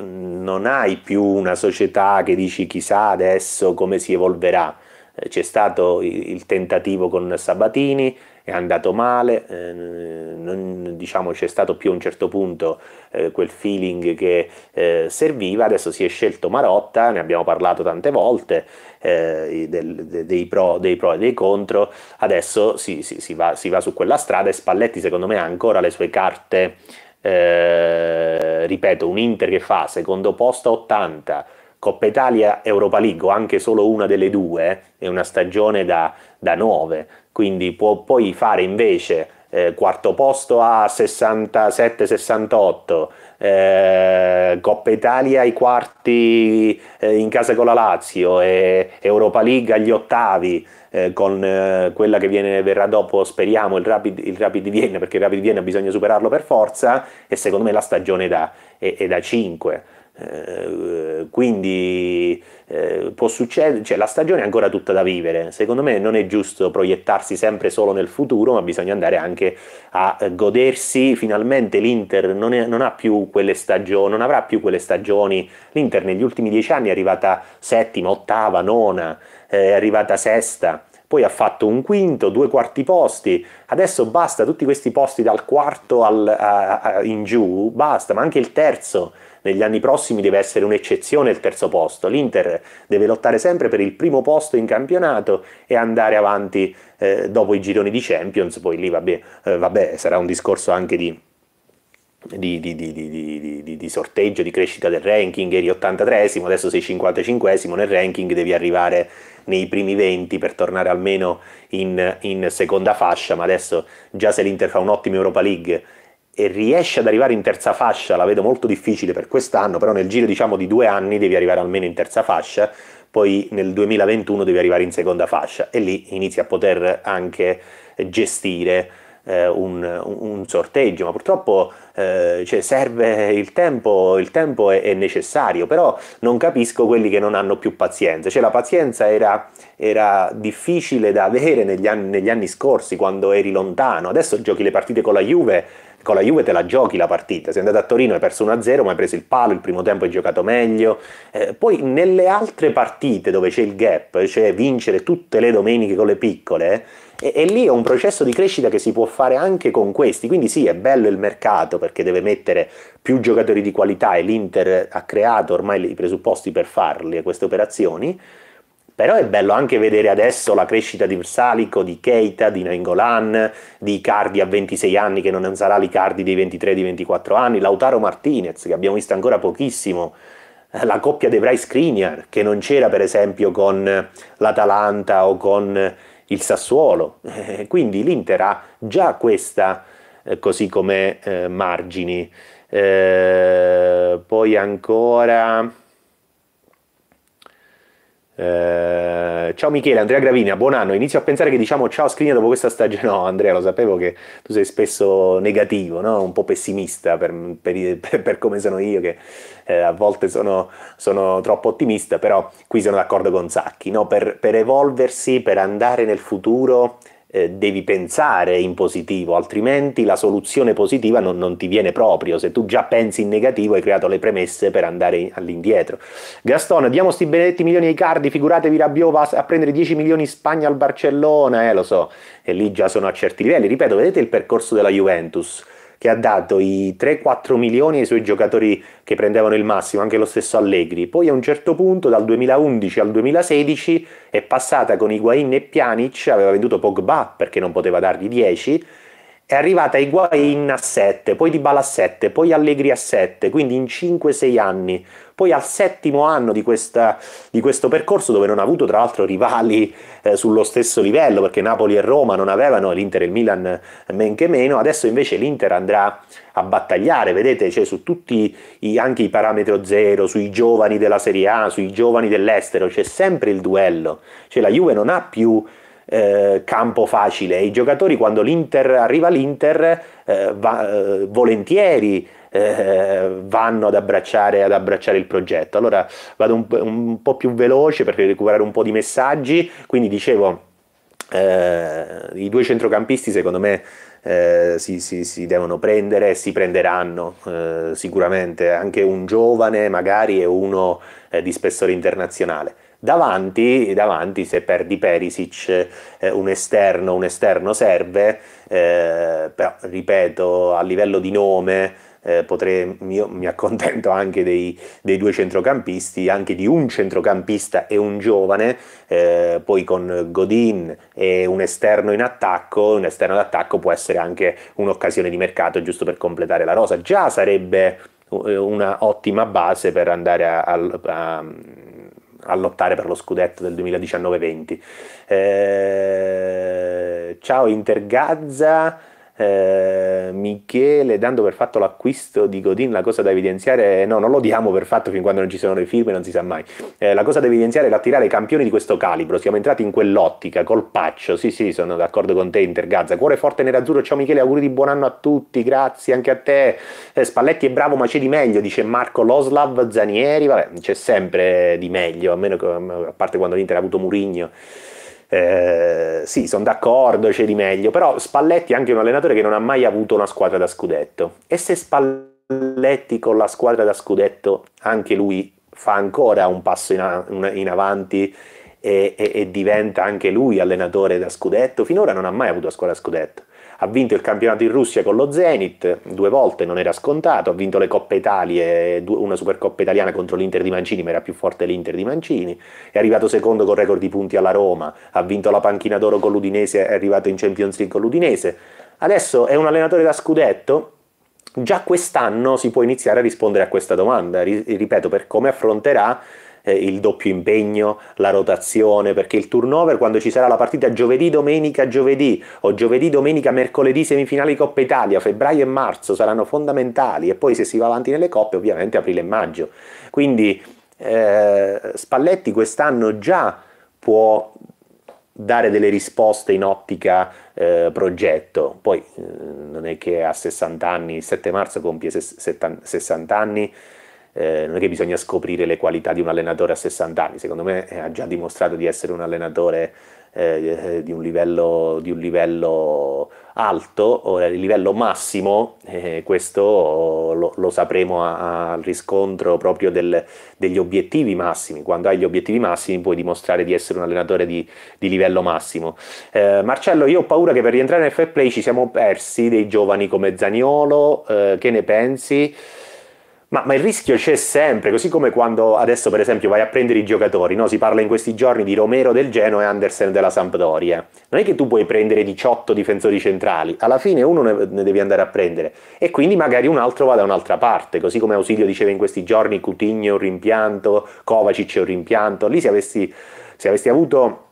non hai più una società che dici chissà adesso come si evolverà. Eh, c'è stato il tentativo con Sabatini, è andato male, eh, non, diciamo c'è stato più a un certo punto eh, quel feeling che eh, serviva, adesso si è scelto Marotta, ne abbiamo parlato tante volte, eh, del, dei, pro, dei, pro, e dei contro, adesso si, si, si, va, si va su quella strada e Spalletti secondo me ha ancora le sue carte eh, ripeto, un Inter che fa secondo posto 80, Coppa Italia, Europa League, o anche solo una delle due, è una stagione da, da 9, quindi può poi fare invece eh, quarto posto a 67-68, eh, Coppa Italia ai quarti eh, in casa con la Lazio, Europa League agli ottavi eh, con eh, quella che viene, verrà dopo, speriamo, il Rapid, il Rapid Vienna, perché il Rapid Vienna bisogna superarlo per forza e secondo me la stagione è da 5. Eh, quindi eh, può succedere, cioè la stagione è ancora tutta da vivere. Secondo me non è giusto proiettarsi sempre solo nel futuro, ma bisogna andare anche a godersi finalmente l'Inter non, è, non, ha più quelle stagioni, non avrà più quelle stagioni. L'Inter negli ultimi dieci anni è arrivata settima, ottava, nona, eh, è arrivata sesta poi ha fatto un quinto, due quarti posti, adesso basta tutti questi posti dal quarto al, a, a, in giù, basta, ma anche il terzo, negli anni prossimi deve essere un'eccezione il terzo posto. L'Inter deve lottare sempre per il primo posto in campionato e andare avanti eh, dopo i gironi di Champions. Poi lì vabbè, eh, vabbè sarà un discorso anche di, di, di, di, di, sorteggio, di crescita del ranking, eri 83esimo, adesso sei 55esimo, nel ranking devi arrivare nei primi 20 per tornare almeno in, in seconda fascia, ma adesso già se l'Inter fa un'ottima Europa League e riesci ad arrivare in terza fascia, la vedo molto difficile per quest'anno, però nel giro diciamo di due anni devi arrivare almeno in terza fascia, poi nel 2021 devi arrivare in seconda fascia e lì inizi a poter anche gestire eh, un, un, sorteggio, ma purtroppo eh, cioè serve il tempo, il tempo è, è, necessario, però non capisco quelli che non hanno più pazienza, cioè la pazienza era, era difficile da avere negli anni, negli anni scorsi quando eri lontano, adesso giochi le partite con la Juve con la Juve te la giochi la partita. Sei andato a Torino, hai perso 1-0, ma hai preso il palo, il primo tempo hai giocato meglio. Eh, poi nelle altre partite dove c'è il gap, cioè vincere tutte le domeniche con le piccole, eh, e, e, lì è un processo di crescita che si può fare anche con questi. Quindi sì, è bello il mercato perché deve mettere più giocatori di qualità e l'Inter ha creato ormai i presupposti per farle queste operazioni. Però è bello anche vedere adesso la crescita di Salico, di Keita, di Nainggolan, di Cardi a 26 anni che non sarà l'Icardi dei 23, di 24 anni, Lautaro Martinez che abbiamo visto ancora pochissimo, eh, la coppia dei Bryce Skriniar che non c'era per esempio con l'Atalanta o con eh, il Sassuolo. Eh, quindi l'Inter ha già questa così come eh, margini. Eh, poi ancora eh, ciao Michele, Andrea Gravina, buon anno. Inizio a pensare che diciamo ciao Scrigna dopo questa stagione. No, Andrea, lo sapevo che tu sei spesso negativo, no? un po' pessimista per, per, per, come sono io, che eh, a volte sono, sono, troppo ottimista, però qui sono d'accordo con Sacchi. No? Per, evolversi, per andare nel futuro, eh, devi pensare in positivo, altrimenti la soluzione positiva non, non, ti viene proprio. Se tu già pensi in negativo, hai creato le premesse per andare in, all'indietro. Gaston, diamo sti benedetti milioni ai cardi, figuratevi Rabiot va a prendere 10 milioni in Spagna al Barcellona, eh lo so, e lì già sono a certi livelli. Ripeto, vedete il percorso della Juventus che ha dato i 3-4 milioni ai suoi giocatori che prendevano il massimo, anche lo stesso Allegri. Poi a un certo punto, dal 2011 al 2016, è passata con Higuain e Pjanic, aveva venduto Pogba perché non poteva dargli 10, è arrivata Higuain a 7, poi Dybala a 7, poi Allegri a 7, quindi in 5-6 anni poi al settimo anno di, questa, di questo percorso, dove non ha avuto tra l'altro rivali eh, sullo stesso livello, perché Napoli e Roma non avevano l'Inter e il Milan eh, men che meno, adesso invece l'Inter andrà a battagliare, vedete, cioè, su tutti i, anche i parametro zero, sui giovani della Serie A, sui giovani dell'estero, c'è sempre il duello, cioè la Juve non ha più eh, campo facile, i giocatori quando l'Inter arriva l'Inter eh, va, eh, volentieri eh, vanno ad abbracciare, ad abbracciare, il progetto. Allora vado un, un po' più veloce per recuperare un po' di messaggi, quindi dicevo... Eh, I due centrocampisti, secondo me, eh, si, si, si, devono prendere e si prenderanno eh, sicuramente. Anche un giovane, magari, e uno eh, di spessore internazionale. Davanti, davanti, se perdi Perisic, eh, un esterno, un esterno serve, eh, però ripeto, a livello di nome eh, potrei, io mi accontento anche dei, dei, due centrocampisti, anche di un centrocampista e un giovane, eh, poi con Godin e un esterno in attacco, un esterno d'attacco può essere anche un'occasione di mercato giusto per completare la rosa, già sarebbe eh, una ottima base per andare a, a, a a lottare per lo scudetto del 2019-20. Eh, ciao Gazza eh, Michele dando per fatto l'acquisto di Godin la cosa da evidenziare no non lo diamo per fatto fin quando non ci sono le firme non si sa mai eh, la cosa da evidenziare è l'attirare campioni di questo calibro siamo entrati in quell'ottica col paccio sì sì sono d'accordo con te Intergazza cuore forte nerazzurro ciao Michele auguri di buon anno a tutti grazie anche a te eh, Spalletti è bravo ma c'è di meglio dice Marco Loslav Zanieri vabbè c'è sempre di meglio a, meno, a parte quando l'Inter ha avuto Murigno eh, sì, sono d'accordo, c'è di meglio, però Spalletti è anche un allenatore che non ha mai avuto una squadra da scudetto. E se Spalletti con la squadra da scudetto anche lui fa ancora un passo in, a- in avanti e-, e-, e diventa anche lui allenatore da scudetto, finora non ha mai avuto una squadra da scudetto ha vinto il campionato in Russia con lo Zenit due volte, non era scontato, ha vinto le Coppe Italie, una Supercoppa italiana contro l'Inter di Mancini, ma era più forte l'Inter di Mancini, è arrivato secondo con record di punti alla Roma, ha vinto la panchina d'oro con l'Udinese, è arrivato in Champions League con l'Udinese. Adesso è un allenatore da scudetto già quest'anno si può iniziare a rispondere a questa domanda, ripeto, per come affronterà eh, il doppio impegno, la rotazione, perché il turnover quando ci sarà la partita giovedì, domenica, giovedì o giovedì, domenica, mercoledì, semifinali Coppa Italia, febbraio e marzo saranno fondamentali e poi se si va avanti nelle coppe ovviamente aprile e maggio. Quindi eh, Spalletti quest'anno già può dare delle risposte in ottica eh, progetto. Poi eh, non è che a 60 anni, il 7 marzo compie 60 anni, eh, non è che bisogna scoprire le qualità di un allenatore a 60 anni, secondo me eh, ha già dimostrato di essere un allenatore eh, eh, di, un livello, di, un livello, alto, ora il livello massimo, eh, questo lo, lo sapremo al riscontro proprio del, degli obiettivi massimi, quando hai gli obiettivi massimi puoi dimostrare di essere un allenatore di, di livello massimo. Eh, Marcello, io ho paura che per rientrare nel fair play ci siamo persi dei giovani come Zaniolo, eh, che ne pensi? Ma, ma, il rischio c'è sempre, così come quando adesso per esempio vai a prendere i giocatori, no? si parla in questi giorni di Romero del Geno e Andersen della Sampdoria. Non è che tu puoi prendere 18 difensori centrali, alla fine uno ne, ne devi andare a prendere e quindi magari un altro va da un'altra parte, così come Ausilio diceva in questi giorni Cutigno è un rimpianto, Kovacic è un rimpianto, lì se avessi, se avessi avuto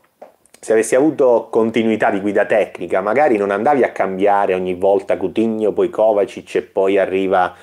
se avessi avuto continuità di guida tecnica, magari non andavi a cambiare ogni volta Cutigno, poi Kovacic e poi arriva